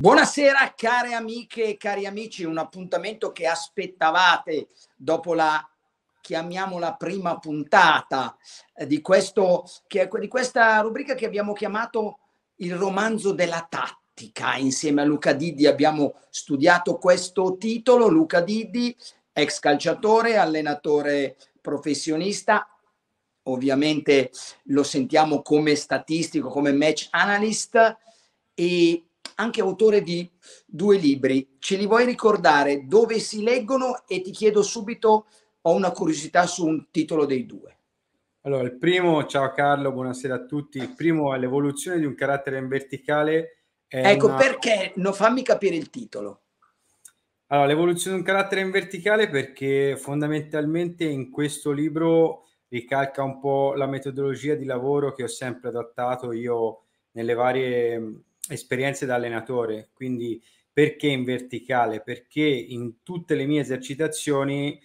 Buonasera care amiche e cari amici, un appuntamento che aspettavate dopo la chiamiamola prima puntata eh, di, questo, che, di questa rubrica che abbiamo chiamato Il romanzo della tattica. Insieme a Luca Didi abbiamo studiato questo titolo. Luca Didi, ex calciatore, allenatore professionista, ovviamente lo sentiamo come statistico, come match analyst e anche autore di due libri. Ce li vuoi ricordare dove si leggono? E ti chiedo subito, ho una curiosità su un titolo dei due. Allora, il primo, ciao Carlo, buonasera a tutti. Il primo è l'evoluzione di un carattere in verticale. Ecco una... perché, no, fammi capire il titolo. Allora, l'evoluzione di un carattere in verticale perché fondamentalmente in questo libro ricalca un po' la metodologia di lavoro che ho sempre adattato io nelle varie esperienze da allenatore, quindi perché in verticale? Perché in tutte le mie esercitazioni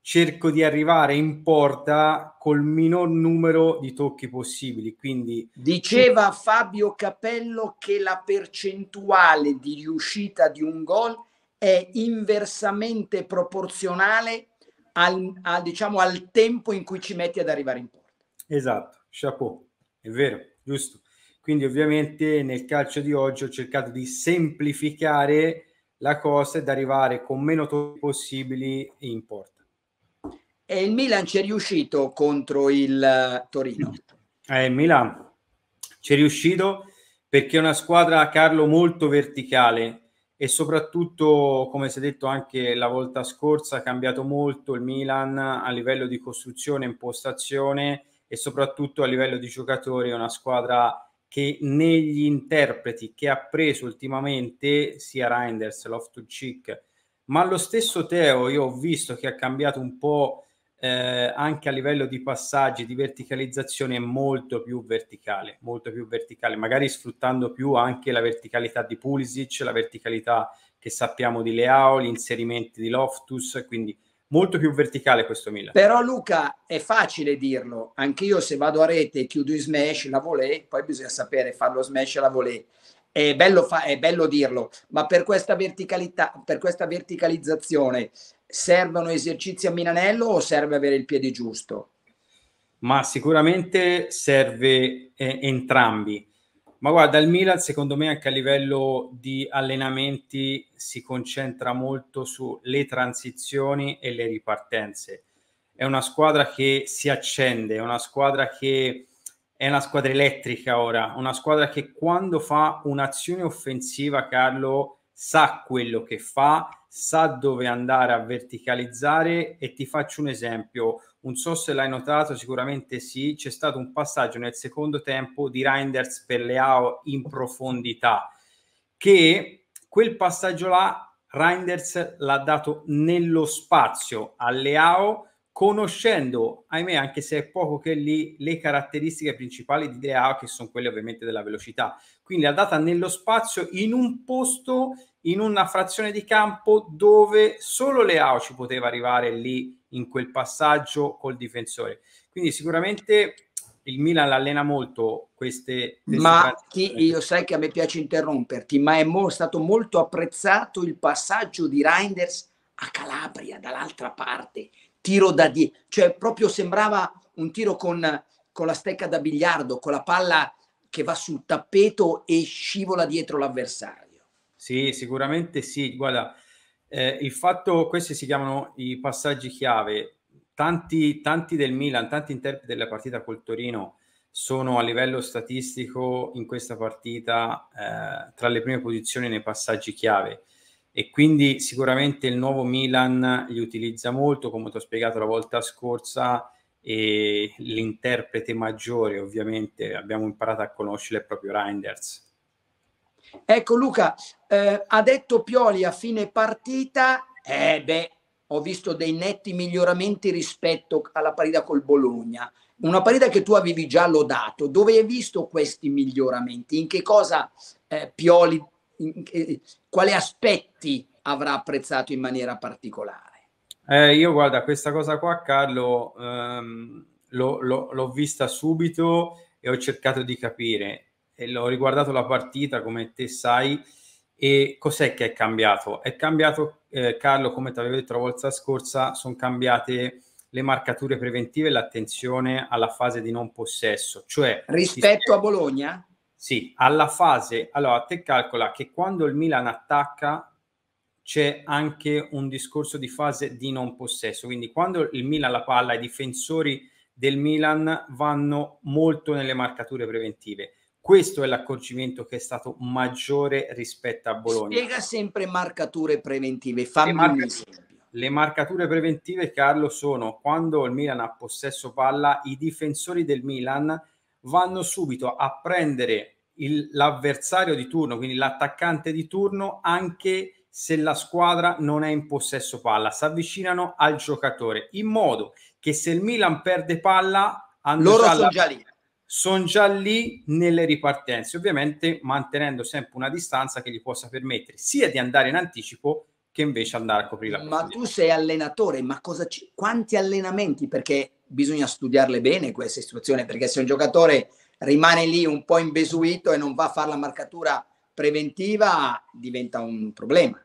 cerco di arrivare in porta col minor numero di tocchi possibili. Quindi diceva Fabio Capello che la percentuale di riuscita di un gol è inversamente proporzionale al, a, diciamo, al tempo in cui ci metti ad arrivare in porta. Esatto, chapeau, è vero, giusto. Quindi ovviamente nel calcio di oggi ho cercato di semplificare la cosa ed arrivare con meno tocchi possibili in porta. E il Milan ci è riuscito contro il eh, Torino? Eh, il Milan ci è riuscito perché è una squadra, Carlo, molto verticale e soprattutto, come si è detto anche la volta scorsa, ha cambiato molto il Milan a livello di costruzione, impostazione e soprattutto a livello di giocatori è una squadra che negli interpreti che ha preso ultimamente sia Reinders, loftus Chick, ma lo stesso Teo io ho visto che ha cambiato un po' eh, anche a livello di passaggi, di verticalizzazione molto più verticale, molto più verticale, magari sfruttando più anche la verticalità di Pulisic, la verticalità che sappiamo di Leao, gli inserimenti di Loftus, quindi molto più verticale questo Milan. Però Luca è facile dirlo, anch'io se vado a rete e chiudo i smash, la volée, poi bisogna sapere farlo smash e la volée. È bello, fa- è bello dirlo, ma per questa, per questa verticalizzazione servono esercizi a Milanello o serve avere il piede giusto? Ma sicuramente serve eh, entrambi ma guarda, il Milan secondo me anche a livello di allenamenti si concentra molto sulle transizioni e le ripartenze. È una squadra che si accende, è una squadra che è una squadra elettrica ora, una squadra che quando fa un'azione offensiva, Carlo, sa quello che fa, sa dove andare a verticalizzare e ti faccio un esempio non so se l'hai notato, sicuramente sì, c'è stato un passaggio nel secondo tempo di Reinders per Leao in profondità, che quel passaggio là Reinders l'ha dato nello spazio a Leao, conoscendo, ahimè, anche se è poco che lì, le caratteristiche principali di Leao, che sono quelle ovviamente della velocità. Quindi l'ha data nello spazio in un posto in una frazione di campo dove solo Leao ci poteva arrivare lì in quel passaggio col difensore. Quindi sicuramente il Milan allena molto queste... Ma chi, io sai che a me piace interromperti, ma è mo, stato molto apprezzato il passaggio di Reinders a Calabria dall'altra parte, tiro da dietro, cioè proprio sembrava un tiro con, con la stecca da biliardo, con la palla che va sul tappeto e scivola dietro l'avversario. Sì, sicuramente sì. Guarda, eh, il fatto, questi si chiamano i passaggi chiave. Tanti, tanti del Milan, tanti interpreti della partita col Torino sono a livello statistico in questa partita eh, tra le prime posizioni nei passaggi chiave e quindi sicuramente il nuovo Milan li utilizza molto, come ti ho spiegato la volta scorsa, e l'interprete maggiore ovviamente abbiamo imparato a conoscere è proprio Reinders Ecco Luca, eh, ha detto Pioli a fine partita, eh beh, ho visto dei netti miglioramenti rispetto alla parità col Bologna. Una parità che tu avevi già lodato, dove hai visto questi miglioramenti? In che cosa eh, Pioli, in, eh, quali aspetti avrà apprezzato in maniera particolare? Eh, io guarda, questa cosa qua Carlo ehm, l'ho, l'ho, l'ho vista subito e ho cercato di capire l'ho riguardato la partita come te sai e cos'è che è cambiato? È cambiato, eh, Carlo, come ti avevo detto la volta scorsa, sono cambiate le marcature preventive e l'attenzione alla fase di non possesso. Cioè, rispetto a Bologna? Sì, alla fase, allora te calcola che quando il Milan attacca c'è anche un discorso di fase di non possesso, quindi quando il Milan la palla, i difensori del Milan vanno molto nelle marcature preventive questo è l'accorgimento che è stato maggiore rispetto a Bologna. Spiega sempre marcature preventive, fammi le marcature, le marcature preventive, Carlo, sono quando il Milan ha possesso palla, i difensori del Milan vanno subito a prendere il, l'avversario di turno, quindi l'attaccante di turno, anche se la squadra non è in possesso palla, si avvicinano al giocatore in modo che se il Milan perde palla, loro sono già lì sono già lì nelle ripartenze, ovviamente mantenendo sempre una distanza che gli possa permettere sia di andare in anticipo che invece andare a coprire la Ma tu sei allenatore, ma cosa ci... quanti allenamenti? Perché bisogna studiarle bene queste situazione, perché se un giocatore rimane lì un po' imbesuito e non va a fare la marcatura preventiva, diventa un problema.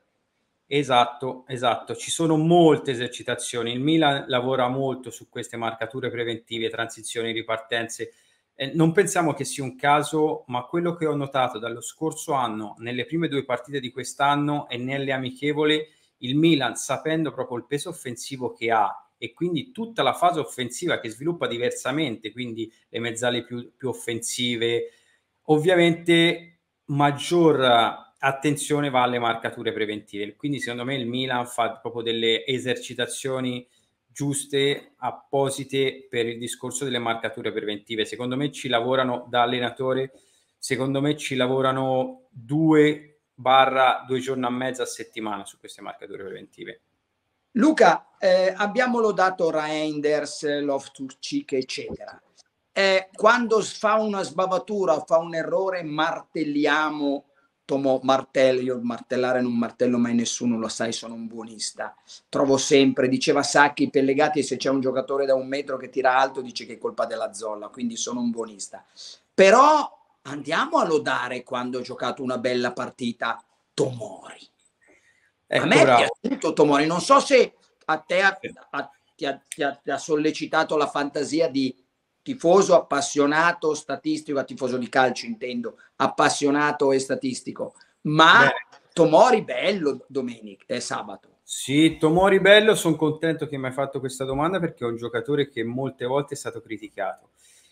Esatto, esatto, ci sono molte esercitazioni, il Milan lavora molto su queste marcature preventive, transizioni, ripartenze, eh, non pensiamo che sia un caso, ma quello che ho notato dallo scorso anno, nelle prime due partite di quest'anno e nelle amichevole, il Milan, sapendo proprio il peso offensivo che ha e quindi tutta la fase offensiva che sviluppa diversamente, quindi le mezzali più, più offensive, ovviamente maggior attenzione va alle marcature preventive. Quindi secondo me il Milan fa proprio delle esercitazioni giuste, apposite per il discorso delle marcature preventive. Secondo me ci lavorano da allenatore, secondo me ci lavorano due barra due giorni e mezzo a settimana su queste marcature preventive. Luca, eh, abbiamo lodato Reinders, Loftus-Cheek, eccetera. Eh, quando fa una sbavatura, fa un errore, martelliamo Tomo martello, io martellare non martello mai nessuno, lo sai, sono un buonista. Trovo sempre, diceva Sacchi, Pellegati, se c'è un giocatore da un metro che tira alto dice che è colpa della zolla, quindi sono un buonista. Però andiamo a lodare quando ha giocato una bella partita Tomori. Ecco, a me bravo. è piaciuto Tomori, non so se a te ha, a, ti, ha, ti, ha, ti ha sollecitato la fantasia di tifoso appassionato statistico, a tifoso di calcio intendo, appassionato e statistico, ma Beh. Tomori bello domenica, è sabato. Sì, Tomori bello, sono contento che mi hai fatto questa domanda perché è un giocatore che molte volte è stato criticato.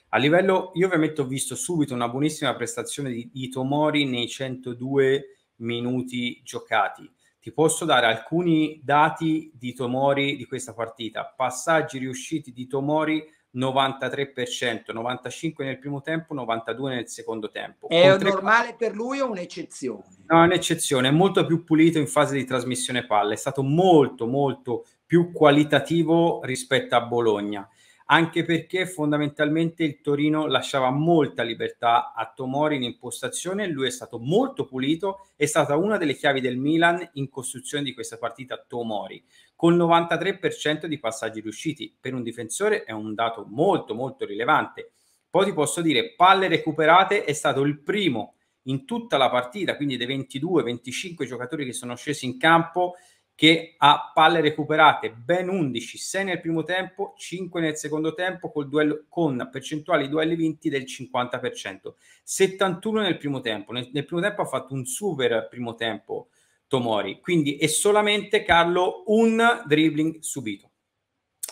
A livello, io ovviamente ho visto subito una buonissima prestazione di, di Tomori nei 102 minuti giocati. Ti posso dare alcuni dati di Tomori di questa partita, passaggi riusciti di Tomori 93%, 95% nel primo tempo, 92% nel secondo tempo. È tre... normale per lui o un'eccezione? No, è un'eccezione, è molto più pulito in fase di trasmissione palle, è stato molto molto più qualitativo rispetto a Bologna, anche perché fondamentalmente il Torino lasciava molta libertà a Tomori in impostazione, lui è stato molto pulito, è stata una delle chiavi del Milan in costruzione di questa partita Tomori col 93% di passaggi riusciti. Per un difensore è un dato molto molto rilevante. Poi ti posso dire, palle recuperate è stato il primo in tutta la partita, quindi dei 22-25 giocatori che sono scesi in campo, che ha palle recuperate ben 11, 6 nel primo tempo, 5 nel secondo tempo, duello, con percentuali duelli vinti del 50%, 71 nel primo tempo. Nel, nel primo tempo ha fatto un super primo tempo Tomori. Quindi è solamente, Carlo, un dribbling subito.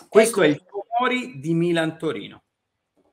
Questo ecco. è il ecco. Tomori di Milan-Torino.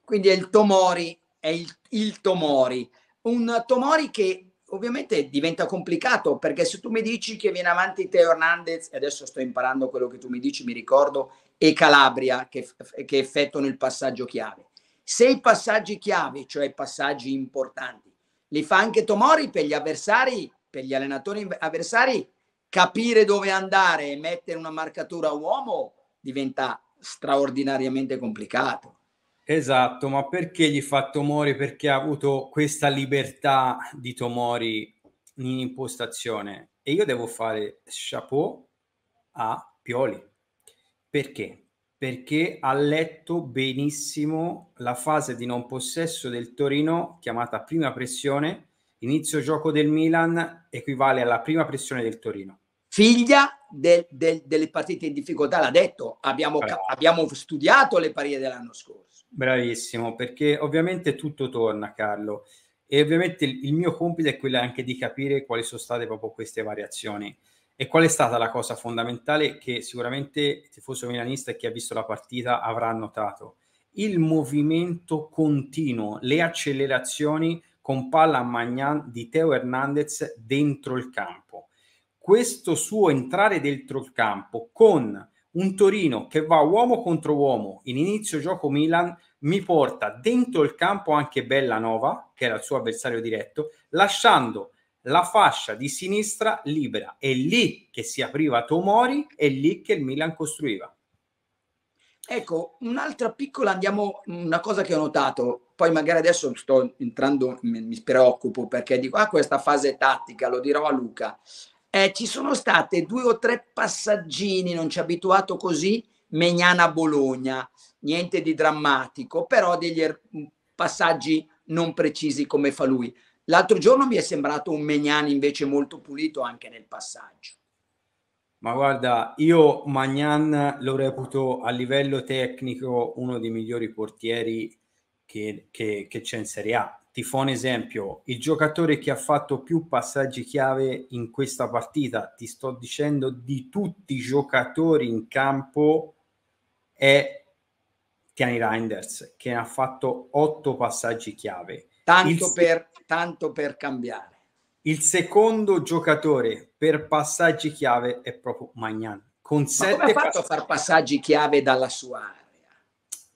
Quindi è il Tomori, è il, il Tomori. Un Tomori che ovviamente diventa complicato perché se tu mi dici che viene avanti Teo Hernandez, e adesso sto imparando quello che tu mi dici, mi ricordo, e Calabria che, che effettuano il passaggio chiave. Se i passaggi chiave, cioè passaggi importanti, li fa anche Tomori per gli avversari per gli allenatori avversari capire dove andare e mettere una marcatura uomo diventa straordinariamente complicato. Esatto, ma perché gli fa Tomori? Perché ha avuto questa libertà di Tomori in impostazione. E io devo fare chapeau a Pioli. Perché? Perché ha letto benissimo la fase di non possesso del Torino, chiamata prima pressione, inizio gioco del Milan equivale alla prima pressione del Torino. Figlia del, del, delle partite in difficoltà, l'ha detto, abbiamo, ca- abbiamo studiato le parie dell'anno scorso. Bravissimo, perché ovviamente tutto torna, Carlo. E ovviamente il, il mio compito è quello anche di capire quali sono state proprio queste variazioni e qual è stata la cosa fondamentale che sicuramente il tifoso milanista e chi ha visto la partita avrà notato. Il movimento continuo, le accelerazioni con palla a Magnan di Teo Hernandez dentro il campo. Questo suo entrare dentro il campo con un Torino che va uomo contro uomo in inizio gioco Milan mi porta dentro il campo anche Bellanova, che era il suo avversario diretto, lasciando la fascia di sinistra libera. È lì che si apriva Tomori, è lì che il Milan costruiva. Ecco, un'altra piccola, andiamo, una cosa che ho notato, poi magari adesso sto entrando, mi, mi preoccupo perché dico, ah, questa fase tattica, lo dirò a Luca. Eh, ci sono state due o tre passaggini, non ci ha abituato così, Megnana-Bologna, niente di drammatico, però degli er- passaggi non precisi come fa lui. L'altro giorno mi è sembrato un Megnani invece molto pulito anche nel passaggio. Ma guarda, io Magnan lo reputo a livello tecnico uno dei migliori portieri che, che, che c'è in Serie A. Ti fa un esempio, il giocatore che ha fatto più passaggi chiave in questa partita, ti sto dicendo di tutti i giocatori in campo, è Tiani Reinders, che ha fatto otto passaggi chiave. Tanto, il... per, tanto per cambiare. Il secondo giocatore per passaggi chiave è proprio Magnan. Con sette Ma come ha fatto pass- a fare passaggi chiave dalla sua area?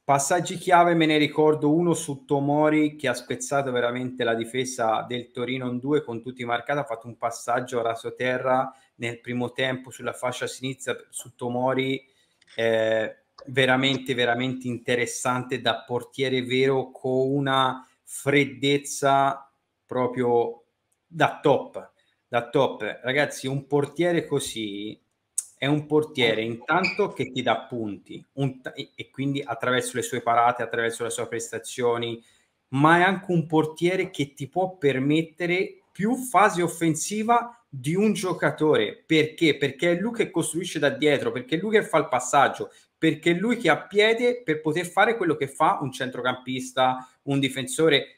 Passaggi chiave me ne ricordo uno su Tomori che ha spezzato veramente la difesa del Torino in due con tutti i marcati, ha fatto un passaggio a raso terra nel primo tempo sulla fascia sinistra su Tomori eh, veramente veramente interessante da portiere vero con una freddezza proprio da top, da top. Ragazzi, un portiere così è un portiere intanto che ti dà punti t- e quindi attraverso le sue parate, attraverso le sue prestazioni, ma è anche un portiere che ti può permettere più fase offensiva di un giocatore. Perché? Perché è lui che costruisce da dietro, perché è lui che fa il passaggio, perché è lui che ha piede per poter fare quello che fa un centrocampista, un difensore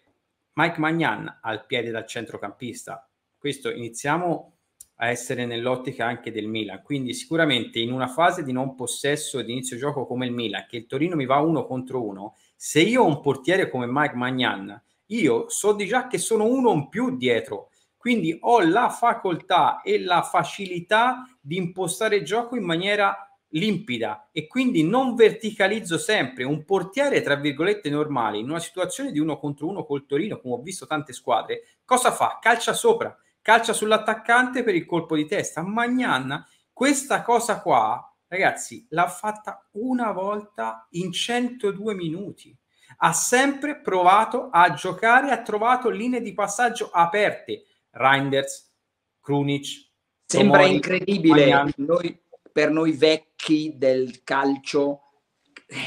Mike Magnan al piede dal centrocampista. Questo iniziamo a essere nell'ottica anche del Milan, quindi sicuramente in una fase di non possesso di inizio gioco come il Milan, che il Torino mi va uno contro uno, se io ho un portiere come Mike Magnan, io so di già che sono uno in più dietro, quindi ho la facoltà e la facilità di impostare il gioco in maniera limpida e quindi non verticalizzo sempre un portiere tra virgolette normale in una situazione di uno contro uno col Torino come ho visto tante squadre cosa fa? calcia sopra calcia sull'attaccante per il colpo di testa Magnanna questa cosa qua ragazzi l'ha fatta una volta in 102 minuti ha sempre provato a giocare ha trovato linee di passaggio aperte Reinders Krunic Sembra Tomori, incredibile, Magnani. noi per noi vecchi del calcio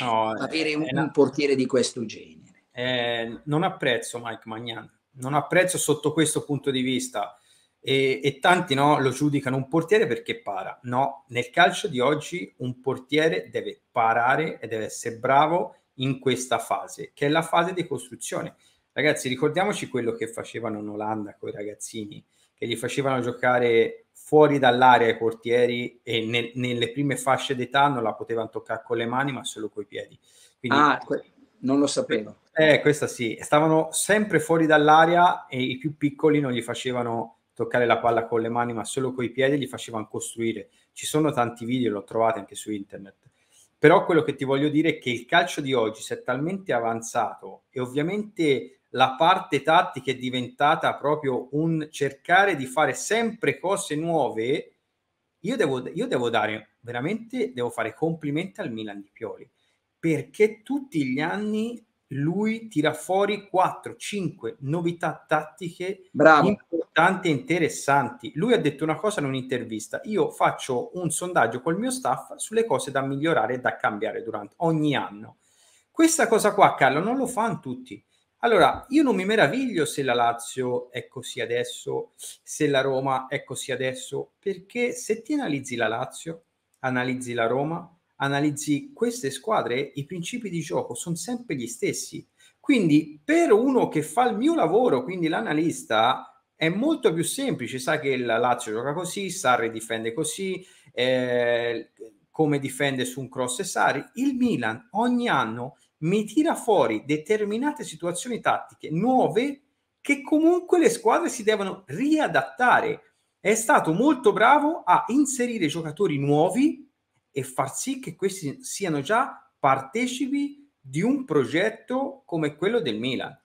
no, avere eh, un, un, portiere di questo genere. Eh, non apprezzo Mike Magnan, non apprezzo sotto questo punto di vista. E, e tanti no, lo giudicano un portiere perché para. No, nel calcio di oggi un portiere deve parare e deve essere bravo in questa fase, che è la fase di costruzione. Ragazzi, ricordiamoci quello che facevano in Olanda con i ragazzini, che gli facevano giocare fuori dall'area ai portieri e nel, nelle prime fasce d'età non la potevano toccare con le mani, ma solo coi piedi. Quindi, ah, que- non lo sapevo. Eh, questa sì, stavano sempre fuori dall'area e i più piccoli non gli facevano toccare la palla con le mani, ma solo coi piedi li facevano costruire. Ci sono tanti video, l'ho trovate anche su internet. Però quello che ti voglio dire è che il calcio di oggi si è talmente avanzato e ovviamente la parte tattica è diventata proprio un cercare di fare sempre cose nuove, io devo, io devo dare veramente, devo fare complimenti al Milan di Pioli, perché tutti gli anni lui tira fuori 4-5 novità tattiche Bravo. importanti e interessanti. Lui ha detto una cosa in un'intervista, io faccio un sondaggio col mio staff sulle cose da migliorare e da cambiare durante ogni anno. Questa cosa qua, Carlo, non lo fanno tutti. Allora, io non mi meraviglio se la Lazio è così adesso, se la Roma è così adesso, perché se ti analizzi la Lazio, analizzi la Roma, analizzi queste squadre, i principi di gioco sono sempre gli stessi. Quindi per uno che fa il mio lavoro, quindi l'analista, è molto più semplice, sa che la Lazio gioca così, Sarri difende così, eh, come difende su un cross e Sarri. Il Milan ogni anno mi tira fuori determinate situazioni tattiche nuove che comunque le squadre si devono riadattare. È stato molto bravo a inserire giocatori nuovi e far sì che questi siano già partecipi di un progetto come quello del Milan.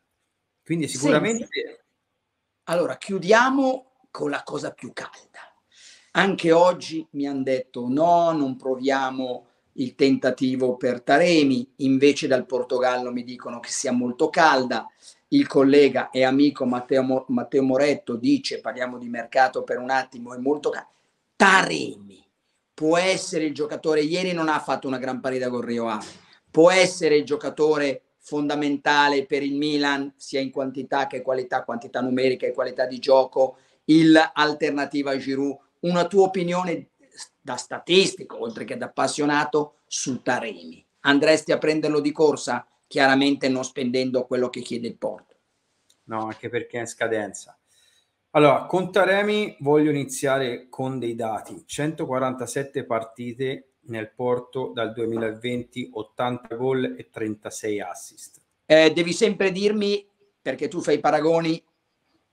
Quindi sicuramente... Senti. Allora, chiudiamo con la cosa più calda. Anche oggi mi hanno detto no, non proviamo il tentativo per Taremi, invece dal Portogallo mi dicono che sia molto calda, il collega e amico Matteo, Matteo Moretto dice, parliamo di mercato per un attimo, è molto calda. Taremi può essere il giocatore, ieri non ha fatto una gran partita con Rio A, può essere il giocatore fondamentale per il Milan, sia in quantità che qualità, quantità numerica e qualità di gioco, il alternativa a Giroud. Una tua opinione da statistico, oltre che da appassionato, su Taremi. Andresti a prenderlo di corsa? Chiaramente non spendendo quello che chiede il Porto. No, anche perché è in scadenza. Allora, con Taremi voglio iniziare con dei dati. 147 partite nel Porto dal 2020, 80 gol e 36 assist. Eh, devi sempre dirmi, perché tu fai paragoni,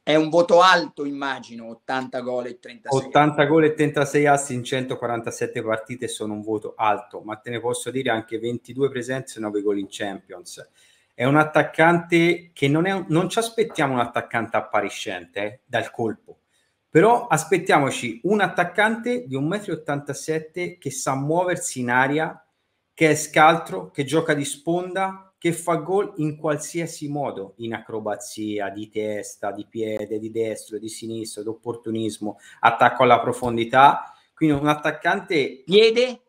è un voto alto, immagino, 80 gol e 36. 80 gol e 36 assi in 147 partite sono un voto alto, ma te ne posso dire anche 22 presenze e 9 gol in Champions. È un attaccante che non, un, non ci aspettiamo un attaccante appariscente eh, dal colpo, però aspettiamoci un attaccante di 1,87 m che sa muoversi in aria, che è scaltro, che gioca di sponda, che fa gol in qualsiasi modo, in acrobazia, di testa, di piede, di destro, di sinistro, d'opportunismo, attacco alla profondità. Quindi un attaccante piede,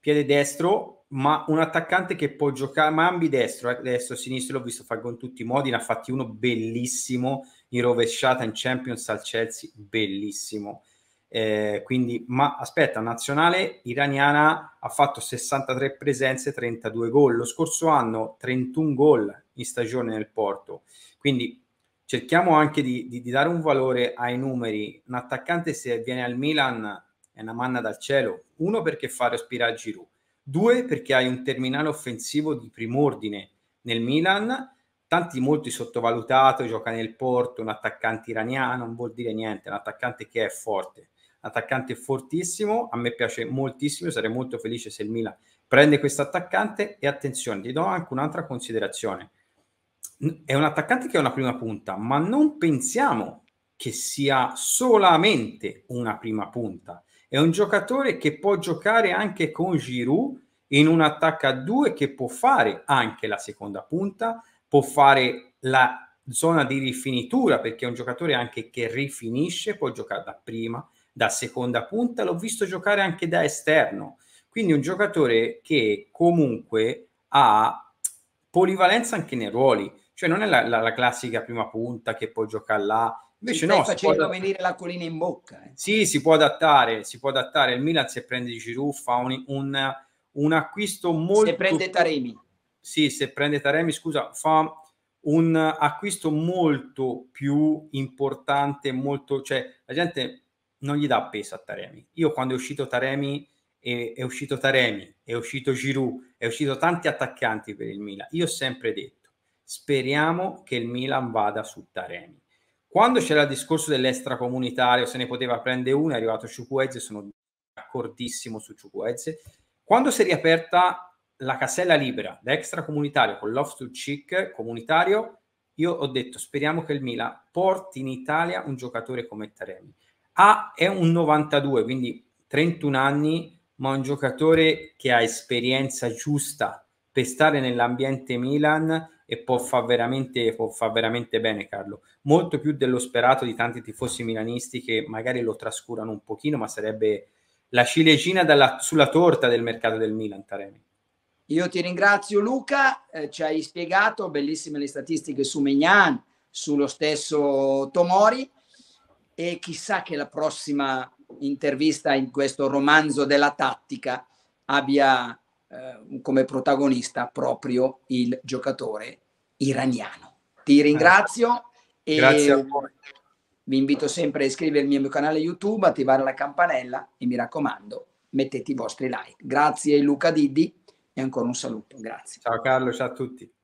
piede destro, ma un attaccante che può giocare, ma ambidestro, eh, destro, sinistro, l'ho visto fare gol in tutti i modi, ne ha fatti uno bellissimo in rovesciata in Champions al Chelsea, bellissimo eh, quindi, ma aspetta, nazionale iraniana ha fatto 63 presenze, 32 gol. Lo scorso anno 31 gol in stagione nel Porto. Quindi cerchiamo anche di, di, di dare un valore ai numeri. Un attaccante se viene al Milan è una manna dal cielo. Uno perché fa respirare Giroud. Due perché hai un terminale offensivo di prim'ordine nel Milan tanti molti sottovalutato, gioca nel Porto, un attaccante iraniano, non vuol dire niente, un attaccante che è forte attaccante fortissimo, a me piace moltissimo, sarei molto felice se il Milan prende questo attaccante e attenzione, ti do anche un'altra considerazione. È un attaccante che è una prima punta, ma non pensiamo che sia solamente una prima punta. È un giocatore che può giocare anche con Giroud in un attacco a due che può fare anche la seconda punta, può fare la zona di rifinitura perché è un giocatore anche che rifinisce, può giocare da prima, da seconda punta, l'ho visto giocare anche da esterno. Quindi un giocatore che comunque ha polivalenza anche nei ruoli, cioè non è la, la, la classica prima punta che può giocare là. Invece no, facendo può... venire la colina in bocca. Eh. Sì, si può adattare, si può adattare. Il Milan se prende Giroud fa un, un, un acquisto molto... Se prende Taremi. Sì, se prende Taremi, scusa, fa un acquisto molto più importante, molto... Cioè, la gente non gli dà peso a Taremi. Io quando è uscito Taremi, è, è uscito Taremi, è uscito Giroud, è uscito tanti attaccanti per il Milan. Io ho sempre detto, speriamo che il Milan vada su Taremi. Quando c'era il discorso dell'extracomunitario, se ne poteva prendere uno, è arrivato Ciucuezze, sono d'accordissimo su Ciucuezze. Quando si è riaperta la casella libera da extracomunitario con l'off to cheek comunitario, io ho detto speriamo che il Milan porti in Italia un giocatore come Taremi ha, è un 92, quindi 31 anni, ma un giocatore che ha esperienza giusta per stare nell'ambiente Milan e può far veramente, può far veramente bene Carlo, molto più dello sperato di tanti tifosi milanisti che magari lo trascurano un pochino, ma sarebbe la ciliegina dalla, sulla torta del mercato del Milan, Taremi. Io ti ringrazio Luca, eh, ci hai spiegato bellissime le statistiche su Mignan, sullo stesso Tomori e chissà che la prossima intervista in questo romanzo della tattica abbia eh, come protagonista proprio il giocatore iraniano. Ti ringrazio e Grazie a voi. vi invito sempre a iscrivermi al mio canale YouTube, attivare la campanella e mi raccomando mettete i vostri like. Grazie Luca Didi e ancora un saluto. Grazie. Ciao Carlo, ciao a tutti.